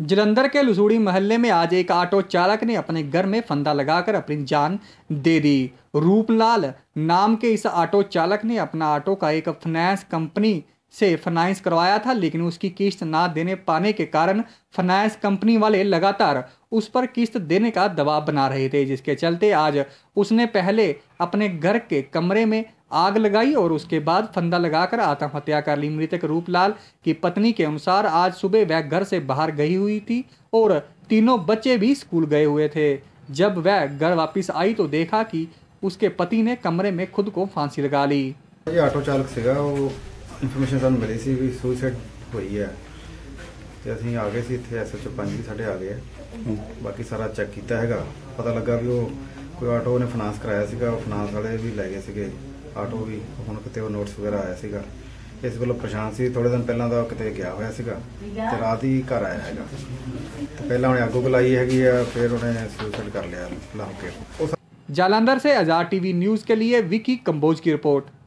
जलंधर के लुसूड़ी मोहल्ले में आज एक ऑटो चालक ने अपने घर में फंदा लगाकर अपनी जान दे दी रूपलाल नाम के इस ऑटो चालक ने अपना ऑटो का एक फाइनेंस कंपनी से फाइनेंस करवाया था लेकिन उसकी किस्त ना देने पाने के कारण फाइनेंस कंपनी वाले लगातार उस पर किस्त देने का दबाव बना रहे थे जिसके चलते आज उसने पहले अपने घर के कमरे में आग लगाई और उसके बाद फंदा लगाकर आत्महत्या कर ली मृतक रूपलाल की पत्नी के अनुसार आज सुबह वह घर से बाहर गई हुई थी और तीनों बच्चे भी स्कूल गए हुए थे जब वह घर वापस आई तो देखा कि उसके पति ने कमरे में खुद को फांसी लगा ली ये ऑटो चालक से वो ਇਨਫੋਰਮੇਸ਼ਨ ਸਾਨੂੰ ਮਿਲੀ ਸੀ ਵੀ ਸੁਸਾਈਡ ਹੋਈ ਹੈ ਤੇ ਅਸੀਂ ਆ ਗਏ ਸੀ ਇੱਥੇ ਐਸਐਚਓ ਪੰਜ ਵੀ ਸਾਡੇ ਆ ਗਏ ਆ ਬਾਕੀ ਸਾਰਾ ਚੈੱਕ ਕੀਤਾ ਹੈਗਾ ਪਤਾ ਲੱਗਾ ਵੀ ਉਹ ਕੋਈ ਆਟੋ ਨੇ ਫਾਈਨਾਂਸ ਕਰਾਇਆ ਸੀਗਾ ਉਹ ਫਾਈਨਾਂਸ ਵਾਲੇ ਵੀ ਲੈ ਗਏ ਸੀਗੇ ਆਟੋ ਵੀ ਹੁਣ ਕਿਤੇ ਉਹ ਨੋਟਸ ਵਗੈਰਾ ਆਇਆ ਸੀਗਾ ਇਸ ਵੱਲੋਂ ਪਛਾਣ ਸੀ ਥੋੜੇ ਦਿਨ ਪਹਿਲਾਂ ਦਾ ਕਿਤੇ ਗਿਆ ਹੋਇਆ ਸੀਗਾ ਤੇ ਰਾਤ ਹੀ ਘਰ ਆਇਆ ਹੈਗਾ ਤੇ ਪਹਿਲਾਂ ਉਹਨੇ ਅੱਗੋਂ ਬੁਲਾਈ ਹੈਗੀ ਆ ਫਿਰ ਉਹਨੇ ਸੁਸਾਈਡ ਕਰ ਲਿਆ ਲਾ ਕੇ ਜਲੰਧਰ ਸੇ ਆਜ਼ਾਦ ਟੀਵੀ ਨਿਊਜ਼ ਕੇ लिए ਵਿਕੀ ਕੰਬੋਜ ਦੀ ਰਿਪੋਰਟ